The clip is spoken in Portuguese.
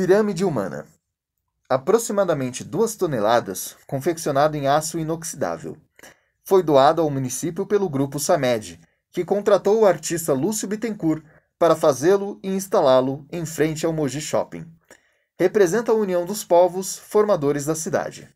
Pirâmide humana. Aproximadamente 2 toneladas, confeccionado em aço inoxidável. Foi doado ao município pelo grupo Samed, que contratou o artista Lúcio Bittencourt para fazê-lo e instalá-lo em frente ao Mogi Shopping. Representa a união dos povos formadores da cidade.